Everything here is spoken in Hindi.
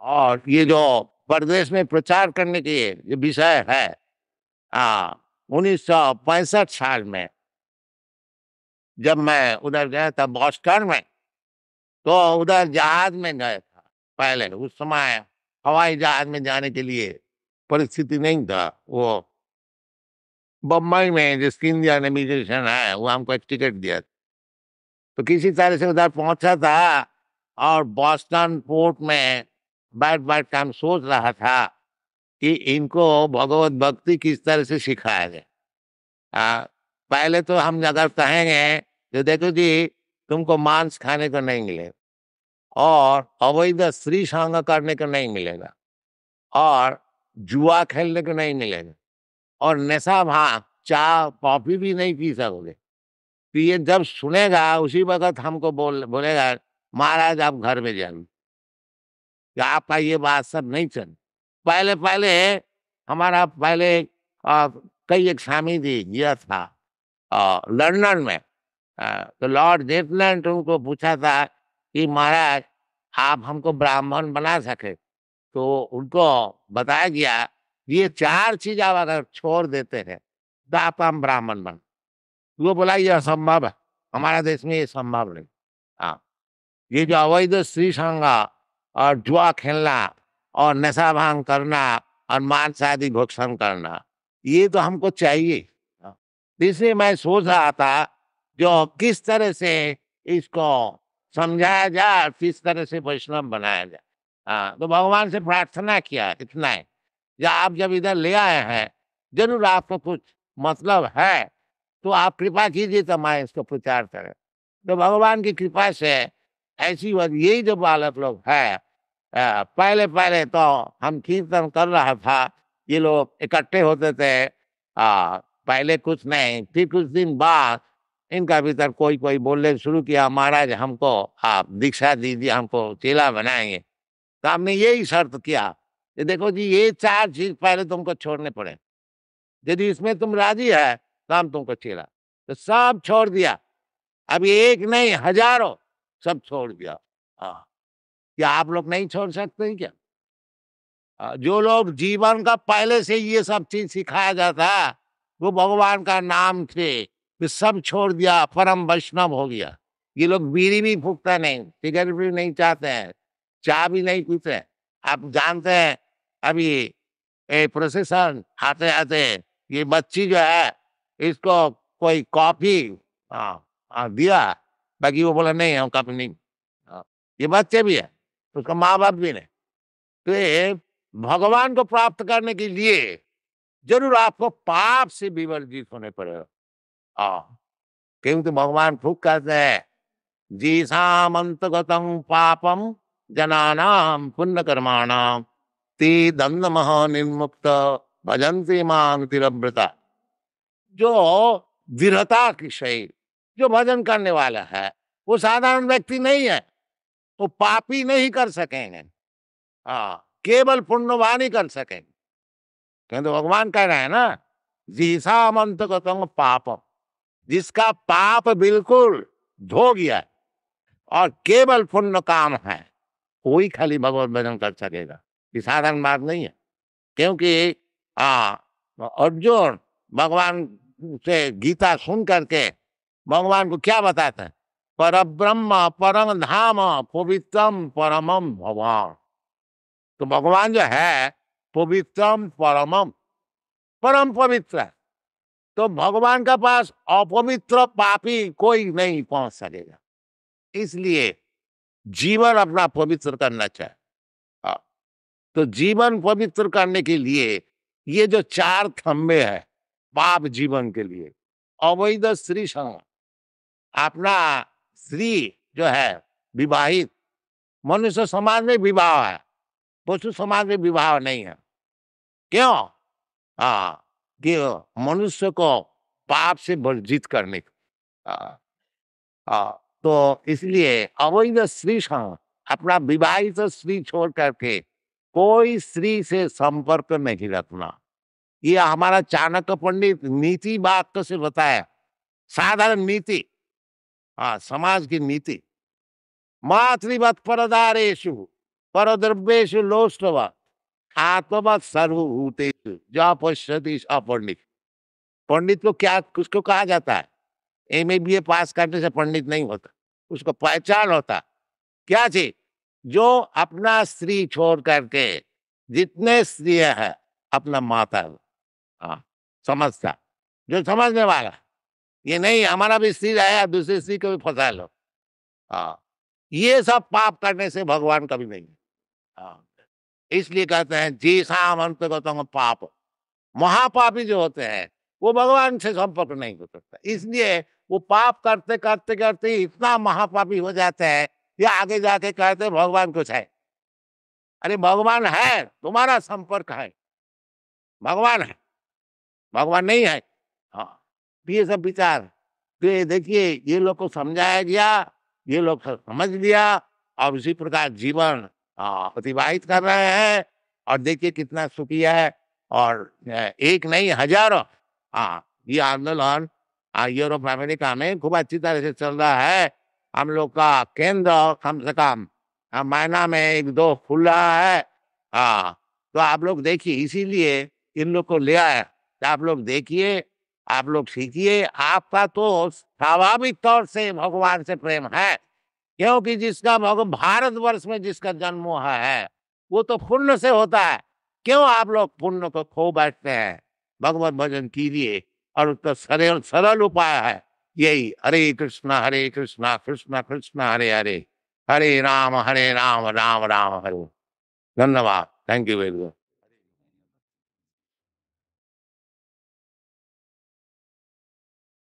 और ये जो प्रदेश में प्रचार करने के ये विषय है हाँ, उन्नीस सौ पैंसठ साल में जब मैं उधर गया था बॉस्टन में तो उधर जहाज में गया था पहले उस समय हवाई जहाज में जाने के लिए परिस्थिति नहीं था वो बम्बई में जिस ने इमिग्रेशन है वो हमको एक टिकट दिया था तो किसी तरह से उधर पहुंचा था और बॉस्टन पोर्ट में बैठ बैठ काम सोच रहा था कि इनको भगवत भक्ति किस तरह से सिखाया जाए पहले तो हम अगर कहेंगे तो देखो जी तुमको मांस खाने को नहीं मिलेगा और अवैध स्त्री संग करने को नहीं मिलेगा और जुआ खेलने को नहीं मिलेगा और नशा भा चा कॉफी भी नहीं पी सकोगे तो ये जब सुनेगा उसी वक्त हमको बोल बोलेगा महाराज आप घर में जाए आपका ये बात सब नहीं चल पहले पहले हमारा पहले आ, कई स्वामी जी यह था लंडन में आ, तो लॉर्ड जेटलैंड उनको पूछा था कि महाराज आप हमको ब्राह्मण बना सके तो उनको बताया गया ये चार चीज आप अगर छोड़ देते हैं तो आप हम ब्राह्मण बन वो बोला ये असंभव है हमारा देश में ये संभव नहीं हाँ ये जो अवैध श्री संघ और जुआ खेलना और नशा भांग करना और मांस आदि भोक्षण करना ये तो हमको चाहिए इसलिए मैं सोच रहा था जो किस तरह से इसको समझाया जाए और किस तरह से वैष्णव बनाया जाए हाँ तो भगवान से प्रार्थना किया इतना है या आप जब इधर ले आए हैं जरूर आपको कुछ मतलब है तो आप कृपा कीजिए तो मैं इसको प्रचार करें तो भगवान की कृपा से ऐसी बात यही जो बालक लोग है पहले पहले तो हम कीर्तन कर रहा था ये लोग इकट्ठे होते थे आ, पहले कुछ नहीं फिर कुछ दिन बाद इनका भीतर कोई कोई बोलने शुरू किया महाराज हमको आप दीक्षा दीजिए हमको चेला बनाएंगे तो हमने यही शर्त किया ये देखो जी ये चार चीज पहले तुमको छोड़ने पड़े यदि इसमें तुम राजी है तो हम तुमको चेला तो सब छोड़ दिया अब एक नहीं हजारों सब छोड़ दिया हाँ क्या आप लोग नहीं छोड़ सकते क्या जो लोग जीवन का पहले से ये सब चीज सिखाया जाता वो भगवान का नाम थे सब छोड़ दिया परम वैष्णव हो गया ये लोग बीड़ी भी फूकता नहीं सिगरेट भी नहीं चाहते हैं चाय भी नहीं पीते आप जानते हैं अभी ए प्रोसेसन आते आते ये बच्ची जो है इसको कोई कॉफी हाँ, हाँ, दिया बाकी वो बोला नहीं हम कॉफी नहीं हाँ, ये बच्चे भी है तो उसका माँ बाप भी नहीं तो ये भगवान को प्राप्त करने के लिए जरूर आपको पाप से विवर्जित होने पड़ेगा क्योंकि तो भगवान फूक कहते हैं साम अंतगतम पापम जनानाम पुण्य कर्माणाम ती दंड महानिर्मुक्त भजंती मांग तिरव्रता जो दृढ़ता की शरीर जो भजन करने वाला है वो साधारण व्यक्ति नहीं है तो पापी नहीं कर सकेंगे हाँ केवल पुण्यवान ही कर सकेंगे क्योंकि तो भगवान कह रहे हैं ना जीसा मंत को पाप जिसका पाप बिल्कुल धो गया है और केवल पुण्य काम है कोई खाली भगवत भजन कर सकेगा ये साधारण बात नहीं है क्योंकि आ, हाँ, अर्जुन भगवान से गीता सुन करके भगवान को क्या बताते हैं पर ब्रह्म परम धाम पवित्रम परमम भगवान तो भगवान जो है पवित्रम परमम परम पवित्र है तो भगवान के पास अपवित्र पापी कोई नहीं पहुंच सकेगा इसलिए जीवन अपना पवित्र करना चाहे हाँ, तो जीवन पवित्र करने के लिए ये जो चार थम्बे है पाप जीवन के लिए अवैध श्री संग अपना स्त्री जो है विवाहित मनुष्य समाज में विवाह है पशु समाज में विवाह नहीं है क्यों आ, हाँ, कि मनुष्य को पाप से वर्जित करने आ, आ, हाँ, हाँ, तो इसलिए अवैध स्त्री अपना विवाहित स्त्री छोड़ करके कोई स्त्री से संपर्क नहीं रखना ये हमारा चाणक्य पंडित नीति बात से बताया साधारण नीति हाँ समाज की नीति मातृवत परदारेशु द्रव्यु लोष्टवा आत्मवत सर्वभूतेशु जो पश्यति अपंडित पंडित को क्या उसको कहा जाता है एम ए बी ए पास करने से पंडित नहीं होता उसको पहचान होता क्या चीज जो अपना स्त्री छोड़ करके जितने स्त्री है अपना माता हाँ समझता जो समझने वाला ये नहीं हमारा भी स्त्री आया दूसरे स्त्री को भी फंसा लो हाँ ये सब पाप करने से भगवान कभी नहीं हाँ, इसलिए कहते हैं जी शाम अंत गौतम पाप महापापी जो होते हैं वो भगवान से संपर्क नहीं हो सकता इसलिए वो पाप करते करते करते इतना महापापी हो जाते हैं या आगे जाके कहते भगवान कुछ है अरे भगवान है तुम्हारा संपर्क है भगवान है भगवान नहीं है ये सब विचार तो ये देखिए ये लोग को समझाया गया ये लोग समझ लिया और उसी प्रकार जीवन अतिवाहित कर रहे हैं और देखिए कितना सुखी है और एक नहीं हजारों हाँ ये आंदोलन यूरोप अमेरिका में खूब अच्छी तरह से चल रहा है हम लोग का केंद्र कम से कम मायना में एक दो खुल रहा है हाँ तो आप लोग देखिए इसीलिए इन लोग को ले आया आप लोग देखिए आप लोग सीखिए आपका तो स्वाभाविक तौर से भगवान से प्रेम है क्योंकि जिसका भारत वर्ष में जिसका जन्म हुआ है वो तो पुण्य से होता है क्यों आप लोग पुण्य को खो बैठते हैं भगवत भजन कीजिए और उसका सरल सरल उपाय है यही हरे कृष्णा हरे कृष्णा कृष्णा कृष्णा हरे हरे हरे राम हरे राम राम राम हरे धन्यवाद थैंक यू वेरी मच